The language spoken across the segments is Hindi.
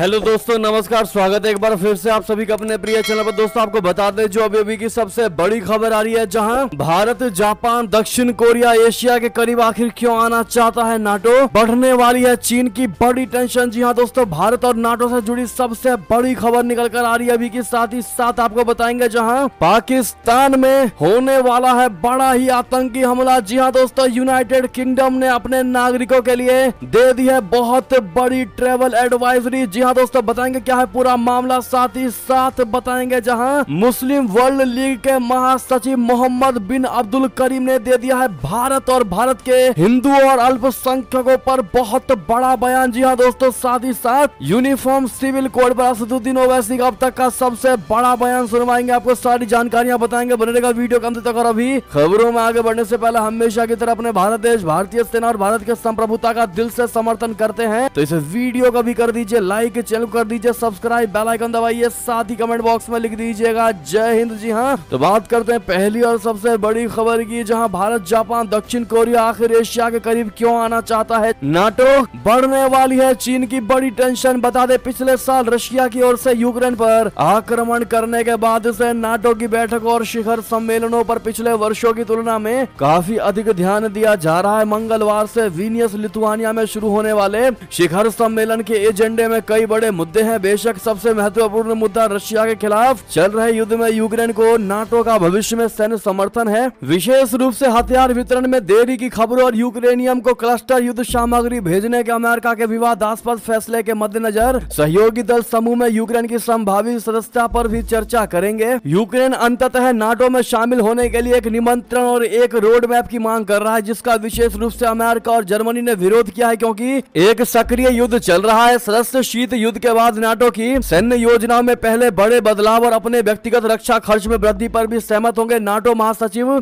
हेलो दोस्तों नमस्कार स्वागत है एक बार फिर से आप सभी का अपने प्रिय चैनल पर दोस्तों आपको बता दें जो अभी अभी की सबसे बड़ी खबर आ रही है जहां भारत जापान दक्षिण कोरिया एशिया के करीब आखिर क्यों आना चाहता है नाटो बढ़ने वाली है चीन की बड़ी टेंशन जी हां दोस्तों भारत और नाटो से जुड़ी सबसे बड़ी खबर निकल कर आ रही है अभी के साथ ही साथ आपको बताएंगे जहाँ पाकिस्तान में होने वाला है बड़ा ही आतंकी हमला जी हाँ दोस्तों यूनाइटेड किंगडम ने अपने नागरिकों के लिए दे दी है बहुत बड़ी ट्रेवल एडवाइजरी जी जहां दोस्तों बताएंगे क्या है पूरा मामला साथ ही साथ बताएंगे जहां मुस्लिम वर्ल्ड लीग के महासचिव मोहम्मद बिन अब्दुल करीम ने दे दिया है भारत और भारत के हिंदू और अल्पसंख्यकों पर बहुत बड़ा बयान जी हाँ दोस्तों साथ ही साथ यूनिफॉर्म सिविल कोड पर असदुद्दीन ओवैसी का अब तक का सबसे बड़ा बयान सुनवाएंगे आपको सारी जानकारियां बताएंगे बनेगा वीडियो कम तक और अभी खबरों में आगे बढ़ने से पहले हमेशा की तरह अपने भारत देश भारतीय सेना और भारत के संप्रभुता का दिल से समर्थन करते हैं तो इस वीडियो का भी कर दीजिए लाइक के चैनल कर दीजिए सब्सक्राइब बेल आइकन दबाइए साथ ही कमेंट बॉक्स में लिख दीजिएगा जय हिंद जी हाँ तो बात करते हैं पहली और सबसे बड़ी खबर की जहाँ भारत जापान दक्षिण कोरिया आखिर एशिया के करीब क्यों आना चाहता है नाटो बढ़ने वाली है चीन की बड़ी टेंशन बता दे पिछले साल रशिया की ओर से यूक्रेन पर आक्रमण करने के बाद से नाटो की बैठक और शिखर सम्मेलनों पर पिछले वर्षों की तुलना में काफी अधिक ध्यान दिया जा रहा है मंगलवार से वीनियस लिथुआनिया में शुरू होने वाले शिखर सम्मेलन के एजेंडे में कई कई बड़े मुद्दे हैं बेशक सबसे महत्वपूर्ण मुद्दा रशिया के खिलाफ चल रहे युद्ध में यूक्रेन को नाटो का भविष्य में सैन्य समर्थन है विशेष रूप से हथियार वितरण में देरी की खबरों और यूक्रेनियम को क्लस्टर युद्ध सामग्री भेजने के अमेरिका के विवादास्पद फैसले के मद्देनजर सहयोगी दल समूह में यूक्रेन की संभावित सदस्यता पर भी चर्चा करेंगे यूक्रेन अंततः नाटो में शामिल होने के लिए एक निमंत्रण और एक रोड मैप की मांग कर रहा है जिसका विशेष रूप से अमेरिका और जर्मनी ने विरोध किया है क्योंकि एक सक्रिय युद्ध चल रहा है सदस्य शीत शीत युद्ध के बाद नाटो की सैन्य योजनाओं में पहले बड़े बदलाव और अपने व्यक्तिगत रक्षा खर्च में वृद्धि पर भी सहमत होंगे नाटो महासचिव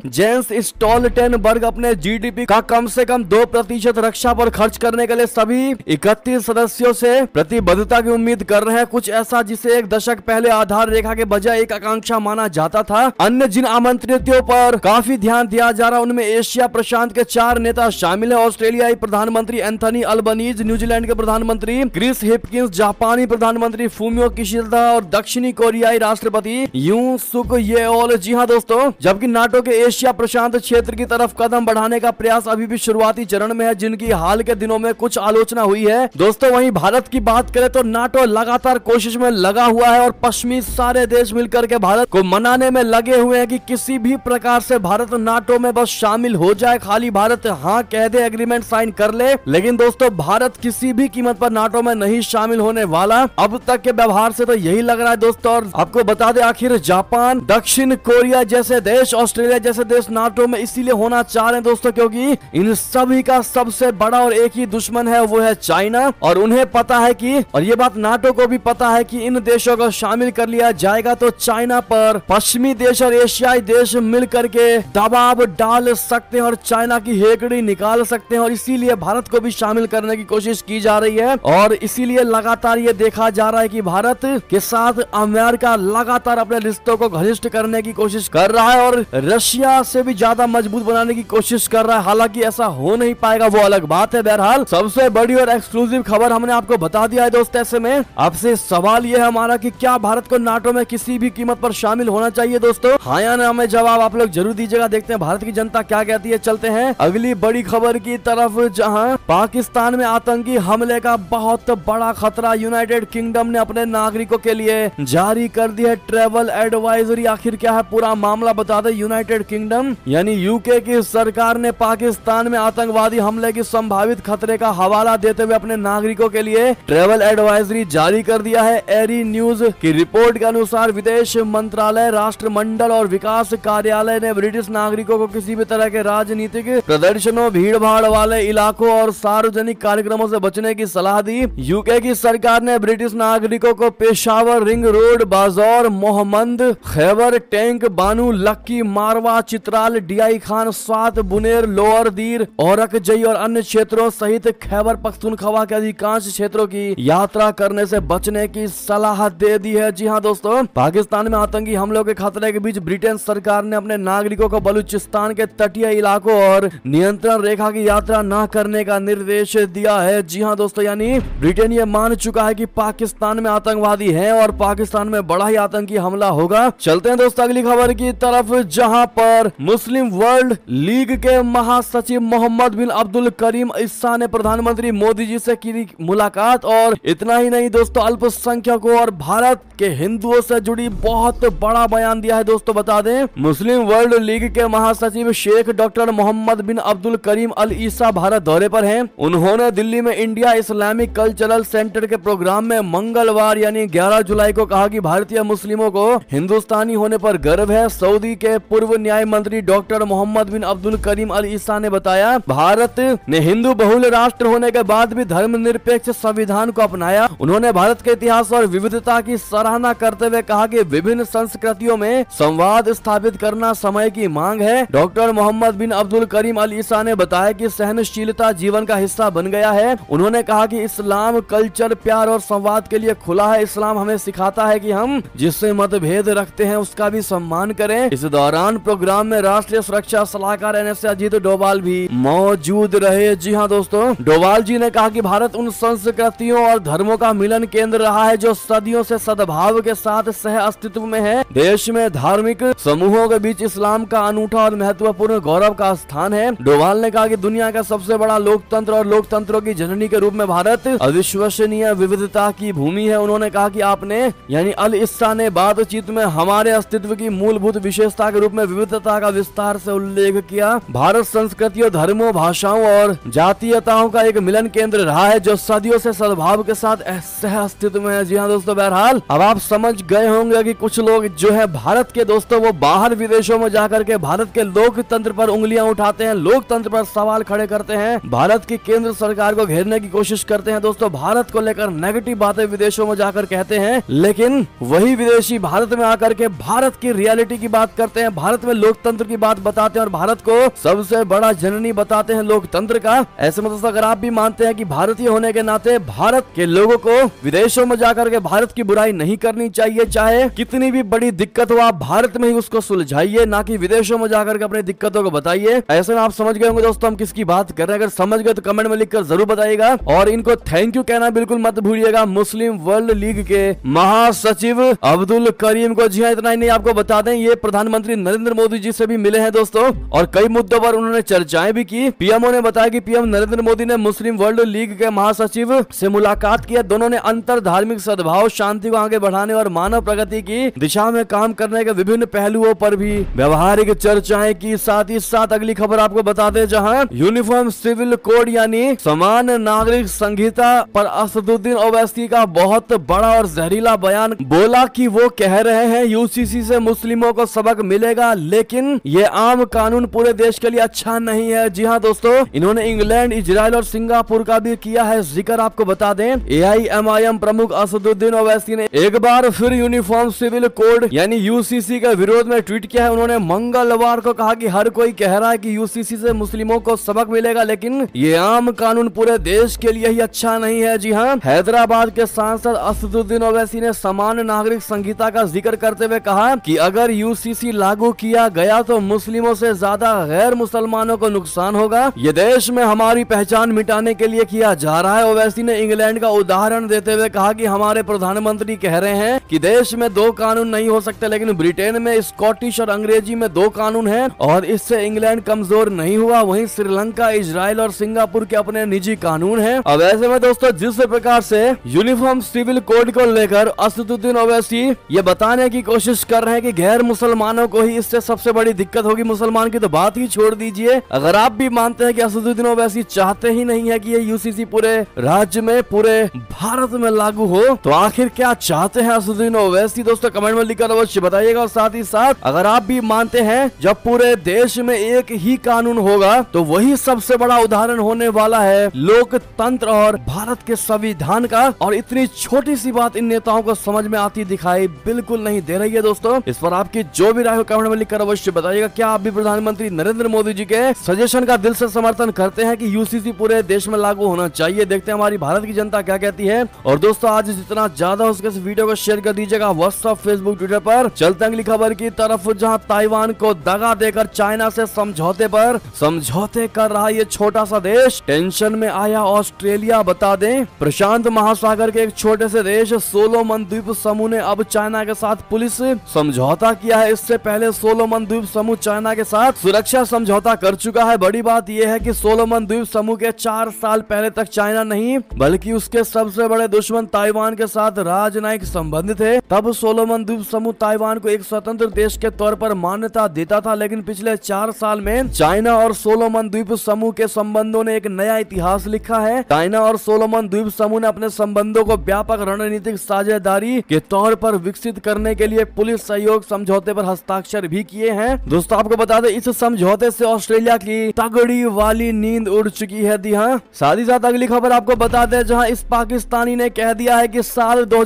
स्टॉल टेनबर्ग अपने जीडीपी का कम से कम दो प्रतिशत रक्षा पर खर्च करने के लिए सभी इकतीस सदस्यों से प्रतिबद्धता की उम्मीद कर रहे हैं कुछ ऐसा जिसे एक दशक पहले आधार रेखा के बजाय एक आकांक्षा माना जाता था अन्य जिन आमंत्रितों पर काफी ध्यान दिया जा रहा उनमें एशिया प्रशांत के चार नेता शामिल है ऑस्ट्रेलियाई प्रधानमंत्री एंथनी अल्बनीज न्यूजीलैंड के प्रधानमंत्री क्रिस हिपकिंस जापानी प्रधानमंत्री फूमियो किशिदा और दक्षिणी कोरियाई राष्ट्रपति यू सुक येल जी हाँ दोस्तों जबकि नाटो के एशिया प्रशांत क्षेत्र की तरफ कदम बढ़ाने का प्रयास अभी भी शुरुआती चरण में है जिनकी हाल के दिनों में कुछ आलोचना हुई है दोस्तों वही भारत की बात करें तो नाटो लगातार कोशिश में लगा हुआ है और पश्चिमी सारे देश मिलकर के भारत को मनाने में लगे हुए हैं कि किसी भी प्रकार से भारत नाटो में बस शामिल हो जाए खाली भारत हाँ कह दे एग्रीमेंट साइन कर ले लेकिन दोस्तों भारत किसी भी कीमत पर नाटो में नहीं शामिल हो होने वाला अब तक के व्यवहार से तो यही लग रहा है दोस्तों और आपको बता दे आखिर जापान दक्षिण कोरिया जैसे देश ऑस्ट्रेलिया जैसे देश नाटो में इसीलिए होना चाह रहे हैं दोस्तों क्योंकि इन सभी का सबसे बड़ा और एक ही दुश्मन है वो है चाइना और उन्हें पता है की और ये बात नाटो को भी पता है की इन देशों को शामिल कर लिया जाएगा तो चाइना पर पश्चिमी देश और एशियाई देश मिल करके दबाव डाल सकते हैं और चाइना की हेकड़ी निकाल सकते हैं और इसीलिए भारत को भी शामिल करने की कोशिश की जा रही है और इसीलिए लगातार लगातार ये देखा जा रहा है कि भारत के साथ अमेरिका लगातार अपने रिश्तों को घनिष्ठ करने की कोशिश कर रहा है और रशिया से भी ज्यादा मजबूत बनाने की कोशिश कर रहा है हालांकि ऐसा हो नहीं पाएगा वो अलग बात है बहरहाल सबसे बड़ी और एक्सक्लूसिव खबर हमने आपको बता दिया है दोस्त ऐसे में आपसे सवाल ये है हमारा की क्या भारत को नाटो में किसी भी कीमत पर शामिल होना चाहिए दोस्तों हाँ या ना हमें जवाब आप लोग जरूर दीजिएगा देखते हैं भारत की जनता क्या कहती है चलते हैं अगली बड़ी खबर की तरफ जहाँ पाकिस्तान में आतंकी हमले का बहुत बड़ा खतरा द्वारा यूनाइटेड किंगडम ने अपने नागरिकों के लिए जारी कर दी है ट्रेवल एडवाइजरी आखिर क्या है पूरा मामला बता दे यूनाइटेड किंगडम यानी यूके की सरकार ने पाकिस्तान में आतंकवादी हमले की संभावित खतरे का हवाला देते हुए अपने नागरिकों के लिए ट्रेवल एडवाइजरी जारी कर दिया है एरी न्यूज की रिपोर्ट के अनुसार विदेश मंत्रालय राष्ट्र मंडल और विकास कार्यालय ने ब्रिटिश नागरिकों को किसी भी तरह के राजनीतिक प्रदर्शनों भीड़ वाले इलाकों और सार्वजनिक कार्यक्रमों ऐसी बचने की सलाह दी यूके की सरकार सरकार ने ब्रिटिश नागरिकों को Peshawar ring road Bajaur Mohammad Khyber Tank Bannu Lakki Marwat Chitral DI Khan Swat Buner lower Dir Orakzai और अन्य क्षेत्रों सहित खैबर पख्तूनखवा के अधिकांश क्षेत्रों की यात्रा करने से बचने की सलाह दे दी है जी हाँ दोस्तों पाकिस्तान में आतंकी हमलों के खतरे के बीच ब्रिटेन सरकार ने अपने नागरिकों को बलूचिस्तान के तटीय इलाकों और नियंत्रण रेखा की यात्रा न करने का निर्देश दिया है जी हाँ दोस्तों यानी ब्रिटेन ये मान चुका है कि पाकिस्तान में आतंकवादी हैं और पाकिस्तान में बड़ा ही आतंकी हमला होगा चलते हैं दोस्तों अगली खबर की तरफ जहां पर मुस्लिम वर्ल्ड लीग के महासचिव मोहम्मद बिन अब्दुल करीम ईसा ने प्रधानमंत्री मोदी जी से की मुलाकात और इतना ही नहीं दोस्तों अल्पसंख्यकों और भारत के हिंदुओं से जुड़ी बहुत बड़ा बयान दिया है दोस्तों बता दें मुस्लिम वर्ल्ड लीग के महासचिव Sheikh doctor Mohammad bin Abdul Karim Al Issa Bharat दौरे पर हैं उन्होंने दिल्ली में इंडिया इस्लामिक कल्चरल सेंटर के प्रोग्राम में मंगलवार यानी 11 जुलाई को कहा कि भारतीय मुस्लिमों को हिंदुस्तानी होने पर गर्व है सऊदी के पूर्व न्याय मंत्री doctor Mohammad bin Abdul Karim Al Issa ने बताया भारत ने हिंदू बहुल राष्ट्र होने के बाद भी धर्म निरपेक्ष संविधान को अपनाया उन्होंने भारत के इतिहास और विविधता की सराहना करते हुए कहा की विभिन्न संस्कृतियों में संवाद स्थापित करना समय की मांग है doctor Mohammad bin Abdul Karim Al Issa ने बताया की सहनशीलता जीवन का हिस्सा बन गया है उन्होंने कहा की इस्लाम कल्चर प्यार और संवाद के लिए खुला है इस्लाम हमें सिखाता है कि हम जिससे मतभेद रखते हैं उसका भी सम्मान करें इस दौरान प्रोग्राम में राष्ट्रीय सुरक्षा सलाहकार एन एस अजीत डोवाल भी मौजूद रहे जी हाँ दोस्तों डोवाल जी ने कहा की भारत उन संस्कृतियों और धर्मों का मिलन केंद्र रहा है जो सदियों से सद्भाव के साथ सह अस्तित्व में है देश में धार्मिक समूहों के बीच इस्लाम का अनूठा और महत्वपूर्ण गौरव का स्थान है डोभाल ने कहा कि दुनिया का सबसे बड़ा लोकतंत्र और लोकतंत्रों की जननी के रूप में भारत अविश्वसनीय विविधता की भूमि है उन्होंने कहा कि आपने यानी अल इस्सा ने बातचीत में हमारे अस्तित्व की मूलभूत विशेषता के रूप में विविधता का विस्तार से उल्लेख किया भारत संस्कृति और धर्मों भाषाओं और जातीयताओं का एक मिलन केंद्र रहा है जो सदियों से सद्भाव के साथ सह अस्तित्व में है जी हाँ दोस्तों बहरहाल अब आप समझ गए होंगे की कुछ लोग जो है भारत के दोस्तों वो बाहर विदेशों में जाकर के भारत के लोकतंत्र पर उंगलियां उठाते हैं लोकतंत्र पर सवाल खड़े करते हैं भारत की केंद्र सरकार को घेरने की कोशिश करते हैं दोस्तों भारत को लेकर लेकर नेगेटिव बातें विदेशों में जाकर कहते हैं लेकिन वही विदेशी भारत में आकर के भारत की रियलिटी की बात करते हैं भारत में लोकतंत्र की बात बताते हैं और भारत को सबसे बड़ा जननी बताते हैं लोकतंत्र का ऐसे मतलब अगर आप भी मानते हैं कि भारतीय होने के नाते भारत के लोगों को विदेशों में जाकर के भारत की बुराई नहीं करनी चाहिए चाहे कितनी भी बड़ी दिक्कत हो आप भारत में ही उसको सुलझाइए ना कि विदेशों में जाकर के अपनी दिक्कतों को बताइए ऐसे में आप समझ गए होंगे दोस्तों हम किसकी बात कर रहे हैं अगर समझ गए तो कमेंट में लिखकर जरूर बताइएगा और इनको थैंक यू कहना बिल्कुल मत भूलिएगा मुस्लिम वर्ल्ड लीग के महासचिव अब्दुल करीम को जी हाँ, इतना ही नहीं आपको बता दें ये प्रधानमंत्री नरेंद्र मोदी जी से भी मिले हैं दोस्तों और कई मुद्दों पर उन्होंने चर्चाएं भी की पीएमओ ने बताया कि पीएम नरेंद्र मोदी ने मुस्लिम वर्ल्ड लीग के महासचिव से मुलाकात किया दोनों ने अंतर धार्मिक सद्भाव शांति को आगे बढ़ाने और मानव प्रगति की दिशा में काम करने के विभिन्न पहलुओं पर भी व्यवहारिक चर्चाएं की साथ ही साथ अगली खबर आपको बता दे जहाँ यूनिफॉर्म सिविल कोड यानी समान नागरिक संहिता पर असदुद्दीन जलालुद्दीन ओवैसी का बहुत बड़ा और जहरीला बयान बोला कि वो कह रहे हैं यूसीसी से मुस्लिमों को सबक मिलेगा लेकिन ये आम कानून पूरे देश के लिए अच्छा नहीं है जी हाँ दोस्तों इन्होंने इंग्लैंड इसराइल और सिंगापुर का भी किया है जिक्र आपको बता दें एआईएमआईएम प्रमुख असदुद्दीन ओवैसी ने एक बार फिर यूनिफॉर्म सिविल कोड यानी यूसीसी के विरोध में ट्वीट किया है उन्होंने मंगलवार को कहा कि हर कोई कह रहा है कि यूसीसी से मुस्लिमों को सबक मिलेगा लेकिन ये आम कानून पूरे देश के लिए ही अच्छा नहीं है जी हाँ हैदराबाद के सांसद असदुद्दीन ओवैसी ने सामान्य नागरिक संहिता का जिक्र करते हुए कहा कि अगर यूसीसी लागू किया गया तो मुस्लिमों से ज्यादा गैर मुसलमानों को नुकसान होगा ये देश में हमारी पहचान मिटाने के लिए किया जा रहा है ओवैसी ने इंग्लैंड का उदाहरण देते हुए कहा कि हमारे प्रधानमंत्री कह रहे हैं कि देश में दो कानून नहीं हो सकते लेकिन ब्रिटेन में स्कॉटिश और अंग्रेजी में दो कानून है और इससे इंग्लैंड कमजोर नहीं हुआ वही श्रीलंका इसराइल और सिंगापुर के अपने निजी कानून है अब ऐसे में दोस्तों जिस प्रकार सरकार से यूनिफॉर्म सिविल कोड को लेकर असदुद्दीन ओवैसी ये बताने की कोशिश कर रहे हैं कि गैर मुसलमानों को ही इससे सबसे बड़ी दिक्कत होगी मुसलमान की तो बात ही छोड़ दीजिए अगर आप भी मानते हैं कि असदुद्दीन ओवैसी चाहते ही नहीं है कि ये यूसीसी पूरे राज्य में पूरे भारत में लागू हो तो आखिर क्या चाहते हैं असदुद्दीन ओवैसी दोस्तों कमेंट में लिखकर अवश्य बताइएगा और साथ ही साथ अगर आप भी मानते हैं जब पूरे देश में एक ही कानून होगा तो वही सबसे बड़ा उदाहरण होने वाला है लोकतंत्र और भारत के सभी संविधान का और इतनी छोटी सी बात इन नेताओं को समझ में आती दिखाई बिल्कुल नहीं दे रही है दोस्तों इस पर आपकी जो भी राय हो कमेंट में लिखकर अवश्य बताइएगा क्या आप भी प्रधानमंत्री नरेंद्र मोदी जी के सजेशन का दिल से समर्थन करते हैं कि यूसीसी पूरे देश में लागू होना चाहिए देखते हैं हमारी भारत की जनता क्या कहती है और दोस्तों आज जितना ज्यादा हो सके वीडियो को शेयर कर दीजिएगा व्हाट्सअप फेसबुक ट्विटर पर चलते अगली खबर की तरफ जहाँ ताइवान को दगा देकर चाइना से समझौते पर समझौते कर रहा ये छोटा सा देश टेंशन में आया ऑस्ट्रेलिया बता दें प्रशांत शांत महासागर के एक छोटे से देश सोलोमन द्वीप समूह ने अब चाइना के साथ पुलिस समझौता किया है इससे पहले सोलोमन द्वीप समूह चाइना के साथ सुरक्षा समझौता कर चुका है बड़ी बात यह है कि सोलोमन द्वीप समूह के चार साल पहले तक चाइना नहीं बल्कि उसके सबसे बड़े दुश्मन ताइवान के साथ राजनयिक संबंध थे तब सोलोमन द्वीप समूह ताइवान को एक स्वतंत्र देश के तौर पर मान्यता देता था लेकिन पिछले चार साल में चाइना और सोलोमन द्वीप समूह के संबंधों ने एक नया इतिहास लिखा है चाइना और सोलोमन द्वीप समूह समूह ने अपने संबंधों को व्यापक रणनीतिक साझेदारी के तौर पर विकसित करने के लिए पुलिस सहयोग समझौते पर हस्ताक्षर भी किए हैं दोस्तों आपको बता दें इस समझौते से ऑस्ट्रेलिया की तगड़ी वाली नींद उड़ चुकी है हाँ साथ ही साथ अगली खबर आपको बता दें जहाँ इस पाकिस्तानी ने कह दिया है की साल दो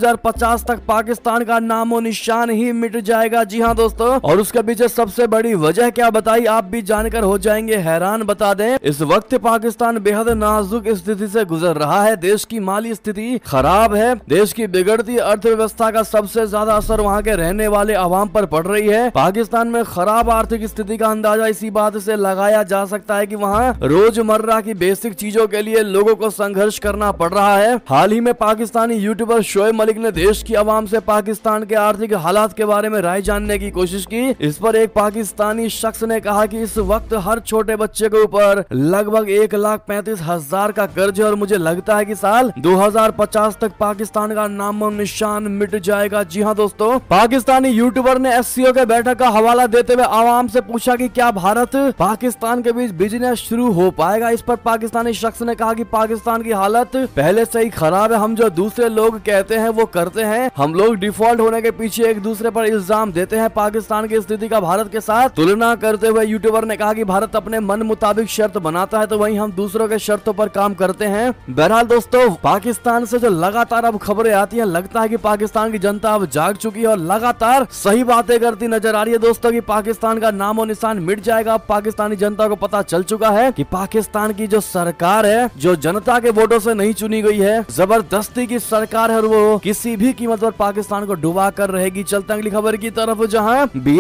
तक पाकिस्तान का नामो निशान ही मिट जाएगा जी हाँ दोस्तों और उसके पीछे सबसे बड़ी वजह क्या बताई आप भी जानकर हो जाएंगे हैरान बता दें इस वक्त पाकिस्तान बेहद नाजुक स्थिति से गुजर रहा है देश की माली वाली स्थिति खराब है देश की बिगड़ती अर्थव्यवस्था का सबसे ज्यादा असर वहाँ के रहने वाले आवाम पर पड़ रही है पाकिस्तान में खराब आर्थिक स्थिति का अंदाजा इसी बात से लगाया जा सकता है कि वहाँ रोजमर्रा की बेसिक चीजों के लिए लोगों को संघर्ष करना पड़ रहा है हाल ही में पाकिस्तानी यूट्यूबर शोएब मलिक ने देश की आवाम से पाकिस्तान के आर्थिक हालात के बारे में राय जानने की कोशिश की इस पर एक पाकिस्तानी शख्स ने कहा कि इस वक्त हर छोटे बच्चे के ऊपर लगभग एक लाख पैंतीस हजार का कर्ज है और मुझे लगता है कि साल दो 2050 तक पाकिस्तान का नाम निशान मिट जाएगा जी हाँ दोस्तों पाकिस्तानी यूट्यूबर ने एस के बैठक का हवाला देते हुए आवाम से पूछा कि क्या भारत पाकिस्तान के बीच बिजनेस शुरू हो पाएगा इस पर पाकिस्तानी शख्स ने कहा कि पाकिस्तान की हालत पहले से ही खराब है हम जो दूसरे लोग कहते हैं वो करते हैं हम लोग डिफॉल्ट होने के पीछे एक दूसरे पर इल्जाम देते हैं पाकिस्तान की स्थिति का भारत के साथ तुलना करते हुए यूट्यूबर ने कहा की भारत अपने मन मुताबिक शर्त बनाता है तो वही हम दूसरों के शर्तों पर काम करते हैं बहरहाल दोस्तों पाकिस्तान से जो लगातार अब खबरें आती हैं लगता है कि पाकिस्तान की जनता अब जाग चुकी है और लगातार सही बातें करती नजर आ रही है दोस्तों कि पाकिस्तान का नाम और निशान मिट जाएगा पाकिस्तानी जनता को पता चल चुका है कि पाकिस्तान की जो सरकार है जो जनता के वोटों से नहीं चुनी गई है जबरदस्ती की सरकार है वो किसी भी कीमत पर पाकिस्तान को डुबा कर रहेगी चलते अगली खबर की तरफ जहाँ बी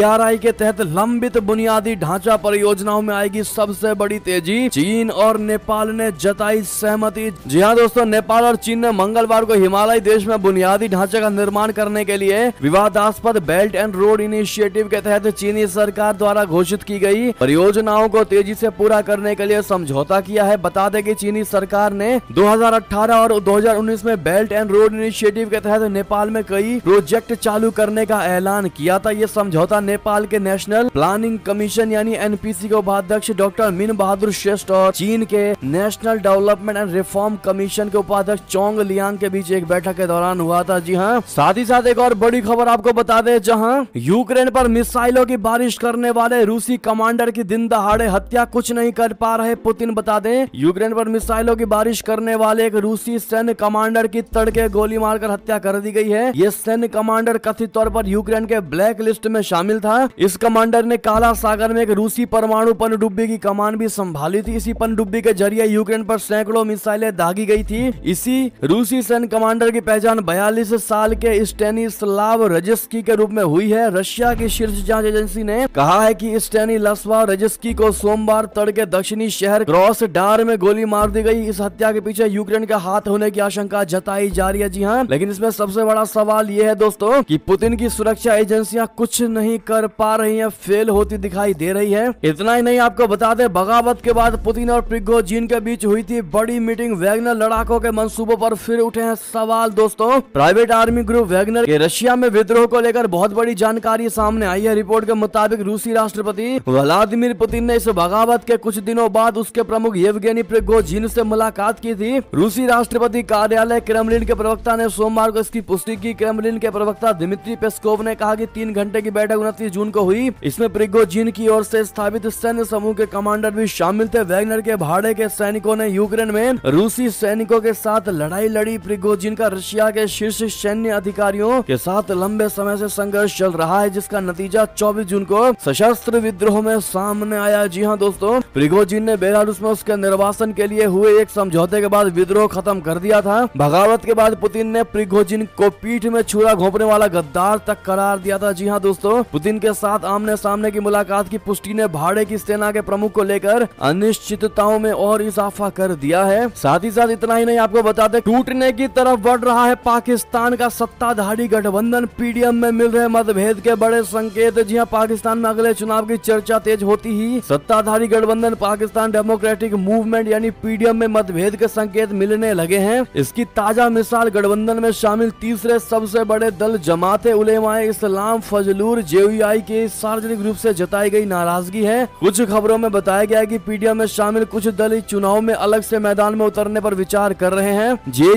के तहत लंबित बुनियादी ढांचा परियोजनाओं में आएगी सबसे बड़ी तेजी चीन और नेपाल ने जताई सहमति जी हाँ दोस्तों नेपाल और और चीन ने मंगलवार को हिमालय देश में बुनियादी ढांचे का निर्माण करने के लिए विवादास्पद बेल्ट एंड रोड इनिशिएटिव के तहत चीनी सरकार द्वारा घोषित की गई परियोजनाओं को तेजी से पूरा करने के लिए समझौता किया है बता दें कि चीनी सरकार ने 2018 और 2019 में बेल्ट एंड रोड इनिशिएटिव के तहत नेपाल में कई प्रोजेक्ट चालू करने का ऐलान किया था ये समझौता नेपाल के नेशनल प्लानिंग कमीशन यानी एनपीसी के उपाध्यक्ष डॉक्टर मीन बहादुर श्रेष्ठ और चीन के national development and reform commission के उपाध्यक्ष चोंग लियांग के बीच एक बैठक के दौरान हुआ था जी हाँ साथ ही साथ एक और बड़ी खबर आपको बता दें जहाँ यूक्रेन पर मिसाइलों की बारिश करने वाले रूसी कमांडर की दिन दहाड़े हत्या कुछ नहीं कर पा रहे पुतिन बता दे यूक्रेन पर मिसाइलों की बारिश करने वाले एक रूसी सैन्य कमांडर की तड़के गोली मारकर हत्या कर दी गई है ये सैन्य कमांडर कथित तौर पर यूक्रेन के ब्लैक लिस्ट में शामिल था इस कमांडर ने काला सागर में एक रूसी परमाणु पनडुब्बी की कमान भी संभाली थी इसी पनडुब्बी के जरिए यूक्रेन पर सैकड़ों मिसाइलें दागी गई थी इस किसी रूसी सैन्य कमांडर की पहचान बयालीस साल के स्टेनिस्लाव रजस्की के रूप में हुई है रशिया की शीर्ष जांच एजेंसी ने कहा है कि लसवा रजस्की को सोमवार तड़के दक्षिणी शहर क्रॉस डार में गोली मार दी गई इस हत्या के पीछे यूक्रेन का हाथ होने की आशंका जताई जा रही है जी हाँ लेकिन इसमें सबसे बड़ा सवाल ये है दोस्तों की पुतिन की सुरक्षा एजेंसियाँ कुछ नहीं कर पा रही है फेल होती दिखाई दे रही है इतना ही नहीं आपको बता दे बगावत के बाद पुतिन और प्रिगोजीन के बीच हुई थी बड़ी मीटिंग वैगनर लड़ाकों के मन मनसूबों पर फिर उठे हैं सवाल दोस्तों प्राइवेट आर्मी ग्रुप वैगनर के रशिया में विद्रोह को लेकर बहुत बड़ी जानकारी सामने आई है रिपोर्ट के मुताबिक रूसी राष्ट्रपति व्लादिमीर पुतिन ने इस बगावत के कुछ दिनों बाद उसके प्रमुख येवगेनी प्रगोजीन से मुलाकात की थी रूसी राष्ट्रपति कार्यालय क्रेमलिन के प्रवक्ता ने सोमवार को इसकी पुष्टि की क्रेमलिन के प्रवक्ता दिमित्री पेस्कोव ने कहा की तीन घंटे की बैठक उनतीस जून को हुई इसमें जीन की ओर से स्थापित सैन्य समूह के कमांडर भी शामिल थे वैगनर के भाड़े के सैनिकों ने यूक्रेन में रूसी सैनिकों के साथ साथ लड़ाई लड़ी प्रिगोजिन का रशिया के शीर्ष सैन्य अधिकारियों के साथ लंबे समय से संघर्ष चल रहा है जिसका नतीजा 24 जून को सशस्त्र विद्रोह में सामने आया जी हाँ दोस्तों प्रिगोजिन ने बेलारूस में उसके निर्वासन के लिए हुए एक समझौते के बाद विद्रोह खत्म कर दिया था बगावत के बाद पुतिन ने प्रिगोजिन को पीठ में छुरा घोपने वाला गद्दार तक करार दिया था जी हाँ दोस्तों पुतिन के साथ आमने सामने की मुलाकात की पुष्टि ने भाड़े की सेना के प्रमुख को लेकर अनिश्चितताओं में और इजाफा कर दिया है साथ ही साथ इतना ही नहीं आपको बता दे टूटने की तरफ बढ़ रहा है पाकिस्तान का सत्ताधारी गठबंधन पीडीएम में मिल रहे मतभेद के बड़े संकेत जी हाँ पाकिस्तान में अगले चुनाव की चर्चा तेज होती ही सत्ताधारी गठबंधन गठबंधन पाकिस्तान डेमोक्रेटिक मूवमेंट यानी पीडीएम में मतभेद के संकेत मिलने लगे हैं इसकी ताजा मिसाल गठबंधन में शामिल तीसरे सबसे बड़े दल जमाते उलेमाए इस्लाम फजलूर जेयूआई के सार्वजनिक रूप से जताई गई नाराजगी है कुछ खबरों में बताया गया की पीडीएम में शामिल कुछ दल चुनाव में अलग से मैदान में उतरने पर विचार कर रहे हैं जे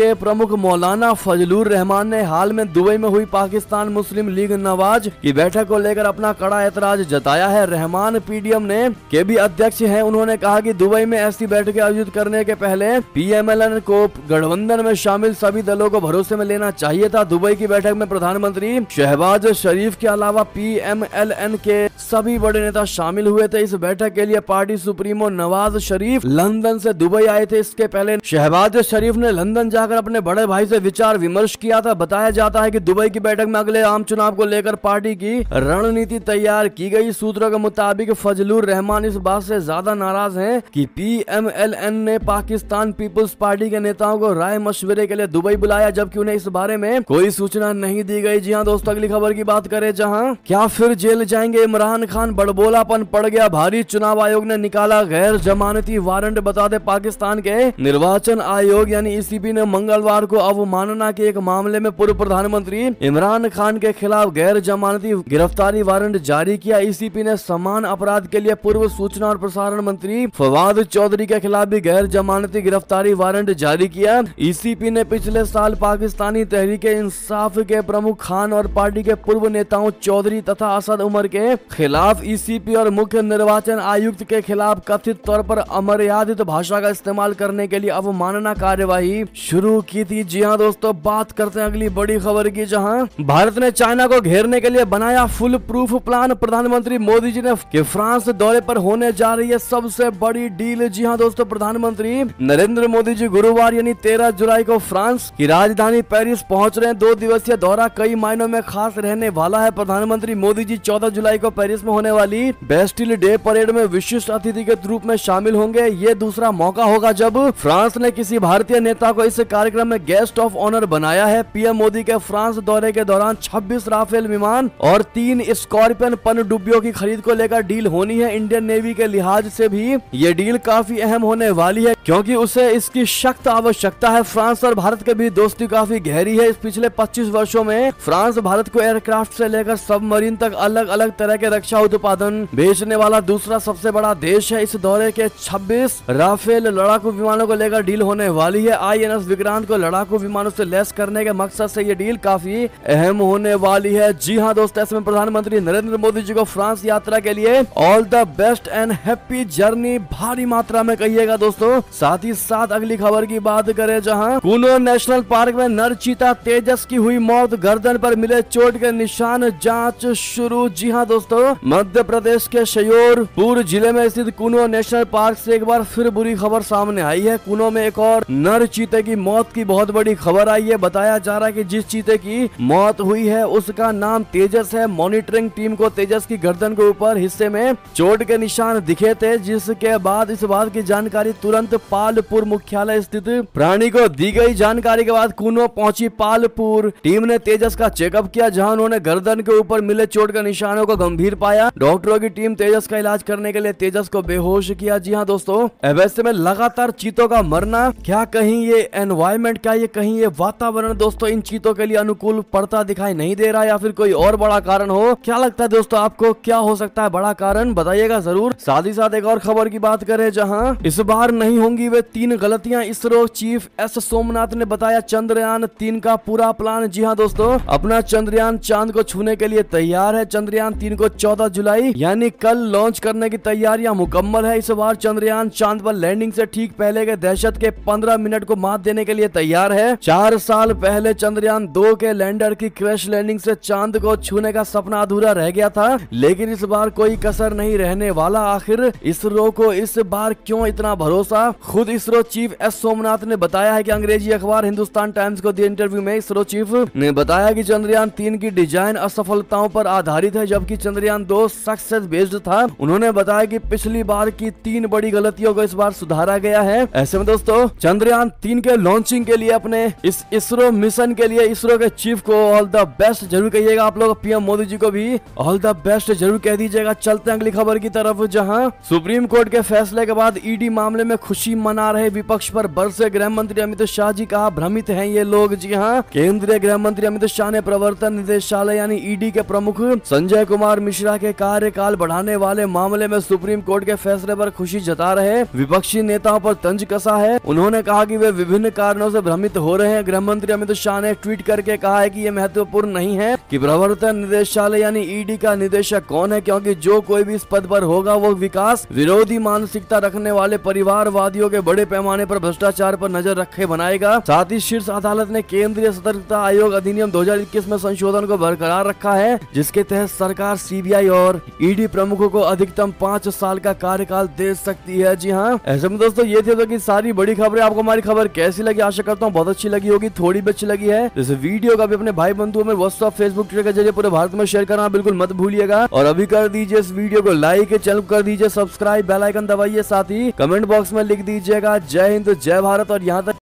के प्रमुख मौलाना फजलूर रहमान ने हाल में दुबई में हुई पाकिस्तान मुस्लिम लीग नवाज की बैठक को लेकर अपना कड़ा ऐतराज जताया है रहमान पीडीएम ने के भी अध्यक्ष हैं उन्होंने कहा कि दुबई में ऐसी बैठकें आयोजित करने के पहले पीएमएलएन को गठबंधन में शामिल सभी दलों को भरोसे में लेना चाहिए था दुबई की बैठक में प्रधानमंत्री शहबाज शरीफ के अलावा पीएमएलएन के सभी बड़े नेता शामिल हुए थे इस बैठक के लिए party supremo Nawaz Sharif London से दुबई आए थे इसके पहले शहबाज शरीफ ने लंदन जाकर अपने बड़े भाई से विचार विमर्श किया था बताया जाता है कि दुबई की बैठक में अगले आम चुनाव को लेकर पार्टी की रणनीति तैयार की गई सूत्रों के मुताबिक फजलुर रहमान पाकिस्तान इस बात से ज्यादा नाराज है कि पीएमएलएन ने पाकिस्तान पीपुल्स पार्टी के नेताओं को राय मशवरे के लिए दुबई बुलाया जबकि उन्हें इस बारे में कोई सूचना नहीं दी गई जी हाँ दोस्तों अगली खबर की बात करें जहां क्या फिर जेल जाएंगे इमरान खान बड़बोलापन पड़ गया भारी चुनाव आयोग ने निकाला गैर जमानती वारंट बता दे पाकिस्तान के निर्वाचन आयोग यानी ईसीबी e ने मंगलवार को अवमानना के एक मामले में पूर्व प्रधानमंत्री इमरान खान के खिलाफ गैर जमानती गिरफ्तारी वारंट जारी किया ईसीपी e ने समान अपराध के लिए पूर्व सूचना और प्रसारण मंत्री फवाद चौधरी के खिलाफ भी गैर जमानती गिरफ्तारी वारंट जारी किया ईसीपी e ने पिछले साल पाकिस्तानी तहरीके इंसाफ के प्रमुख खान और पार्टी के पूर्व नेताओं चौधरी तथा असद उमर के खिलाफ ईसीपी e और मुख्य निर्वाचन आयुक्त के खिलाफ कथित तौर पर अमर्यादित भाषा का इस्तेमाल करने के लिए अवमानना कार्यवाही शुरू की थी जी हाँ दोस्तों बात करते हैं अगली बड़ी खबर की जहाँ भारत ने चाइना को घेरने के लिए बनाया फुल प्रूफ प्लान प्रधानमंत्री मोदी जी ने के फ्रांस दौरे पर होने जा रही है सबसे बड़ी डील जी हाँ दोस्तों प्रधानमंत्री नरेंद्र मोदी जी गुरुवार यानी तेरह जुलाई को फ्रांस की राजधानी पेरिस पहुंच रहे हैं दो दिवसीय दौरा कई मायनों में खास रहने वाला है प्रधानमंत्री मोदी जी चौदह जुलाई को पेरिस में होने वाली बेस्टिल डे परेड में विशिष्ट अतिथि के रूप में शामिल होंगे ये दूसरा मौका होगा जब फ्रांस ने किसी भारतीय नेता को इस कार्यक्रम में गेस्ट ऑफ ऑनर बनाया है पीएम मोदी के फ्रांस दौरे के दौरान 26 राफेल विमान और तीन स्कॉर्पियन पनडुब्बियों की खरीद को लेकर डील होनी है इंडियन इंडियन नेवी के लिहाज से भी ये डील काफी अहम होने वाली है क्योंकि उसे इसकी सख्त आवश्यकता है फ्रांस और भारत के बीच दोस्ती काफी गहरी है इस पिछले 25 वर्षों में फ्रांस भारत को एयरक्राफ्ट से लेकर सबमरीन तक अलग अलग तरह के रक्षा उत्पादन बेचने वाला दूसरा सबसे बड़ा देश है इस दौरे के छब्बीस राफेल लड़ाकू विमानों को लेकर डील होने वाली है आई विक्रांत को लड़ाकू विमानों ऐसी लेस करने के मकसद ऐसी ये डील काफी अहम होने वाली है जी हाँ दोस्तों में प्रधानमंत्री नरेंद्र मोदी जी को फ्रांस यात्रा के लिए all the best best and happy journey भारी मात्रा में कहिएगा दोस्तों साथ ही साथ अगली खबर की बात करें जहां कुनो नेशनल पार्क में नर चीता तेजस की हुई मौत गर्दन पर मिले चोट के निशान जांच शुरू जी हाँ दोस्तों मध्य प्रदेश के शयोरपुर जिले में स्थित कुनो नेशनल पार्क से एक बार फिर बुरी खबर सामने आई है कुनो में एक और नर चीते की मौत की बहुत बड़ी खबर आई है बताया जा रहा है की जिस चीते की मौत हुई है उसका नाम तेजस है मॉनिटरिंग टीम को तेजस की गर्दन के ऊपर हिस्से में चोट के निशान दिखे थे जिसके बाद इस बात की जानकारी तुरंत पालपुर मुख्यालय स्थित प्राणी को दी गई जानकारी के बाद कुनो पहुंची पालपुर टीम ने तेजस का चेकअप किया जहां उन्होंने गर्दन के ऊपर मिले चोट के निशानों को गंभीर पाया डॉक्टरों की टीम तेजस का इलाज करने के लिए तेजस को बेहोश किया जी हाँ दोस्तों ऐसे में लगातार चीतों का मरना क्या कहीं ये एनवायरमेंट क्या ये कहीं ये वातावरण दोस्तों इन चीतों के लिए अनुकूल पड़ता दिखाई नहीं दे रहा या फिर कोई और बड़ा कारण हो क्या लगता है दोस्तों आपको क्या हो सकता है बड़ा कारण बताइएगा जरूर साथ ही साथ एक और खबर की बात करें जहां इस बार नहीं होंगी वे तीन गलतियां इसरो चीफ एस सोमनाथ ने बताया चंद्रयान तीन का पूरा प्लान जी हाँ दोस्तों अपना चंद्रयान चांद को छूने के लिए तैयार है चंद्रयान तीन को चौदह जुलाई यानी कल लॉन्च करने की तैयारियां मुकम्मल है इस बार चंद्रयान चांद पर लैंडिंग से ठीक पहले के दहशत के पंद्रह मिनट को मात देने के लिए तैयार है चार साल पहले चंद्रयान दो के लैंडर की क्रैश लैंडिंग से चांद को छूने का सपना अधूरा रह गया था लेकिन इस बार कोई कसर नहीं रहने वाला वाला आखिर इसरो को इस बार क्यों इतना भरोसा खुद इसरो चीफ एस सोमनाथ ने बताया है की अंग्रेजी अखबार हिंदुस्तान टाइम्स को दिए इंटरव्यू में इसरो चीफ ने बताया की चंद्रयान तीन की डिजाइन असफलताओं पर आधारित है जबकि चंद्रयान दो सक्सेस बेस्ड था उन्होंने बताया कि पिछली बार की तीन बड़ी गलतियों को इस बार सुधारा गया है ऐसे में दोस्तों चंद्रयान तीन के लॉन्चिंग के लिए अपने इस इसरो मिशन के लिए इसरो के चीफ को ऑल द बेस्ट जरूर कहिएगा आप लोग पीएम मोदी जी को भी ऑल द बेस्ट जरूर कह दीजिएगा चलते हैं अगली खबर की तरफ तरफ जहां सुप्रीम कोर्ट के फैसले के बाद ईडी e मामले में खुशी मना रहे विपक्ष पर बरसे गृह मंत्री अमित शाह जी कहा भ्रमित हैं ये लोग जी हाँ केंद्रीय गृह मंत्री अमित शाह ने प्रवर्तन निदेशालय यानी ईडी e के प्रमुख संजय कुमार मिश्रा के कार्यकाल बढ़ाने वाले मामले में सुप्रीम कोर्ट के फैसले आरोप खुशी जता रहे विपक्षी नेताओं आरोप तंज कसा है उन्होंने कहा की वे विभिन्न कारणों ऐसी भ्रमित हो रहे हैं गृह मंत्री अमित शाह ने ट्वीट करके कहा है की ये महत्वपूर्ण नहीं है की प्रवर्तन निदेशालय यानी ईडी e का निदेशक कौन है क्योंकि जो कोई भी इस पद पर होगा होगा वो विकास विरोधी मानसिकता रखने वाले परिवारवादियों के बड़े पैमाने पर भ्रष्टाचार पर नजर रखे बनाएगा साथ ही शीर्ष अदालत ने केंद्रीय सतर्कता आयोग अधिनियम 2021 में संशोधन को बरकरार रखा है जिसके तहत सरकार सीबीआई और ईडी e प्रमुखों को अधिकतम पाँच साल का कार्यकाल दे सकती है जी हाँ ऐसे में दोस्तों ये थे तो की सारी बड़ी खबरें आपको हमारी खबर कैसी लगी आशा करता हूँ बहुत अच्छी लगी होगी थोड़ी भी अच्छी लगी है इस वीडियो का भी अपने भाई बंधुओं में व्हाट्सअप फेसबुक ट्विटर के जरिए पूरे भारत में शेयर करना बिल्कुल मत भूलिएगा और अभी कर दीजिए इस वीडियो को लाइक चैनल को कर दीजिए सब्सक्राइब बेलाइकन दबाइए साथ ही कमेंट बॉक्स में लिख दीजिएगा जय हिंद जय भारत और यहाँ तक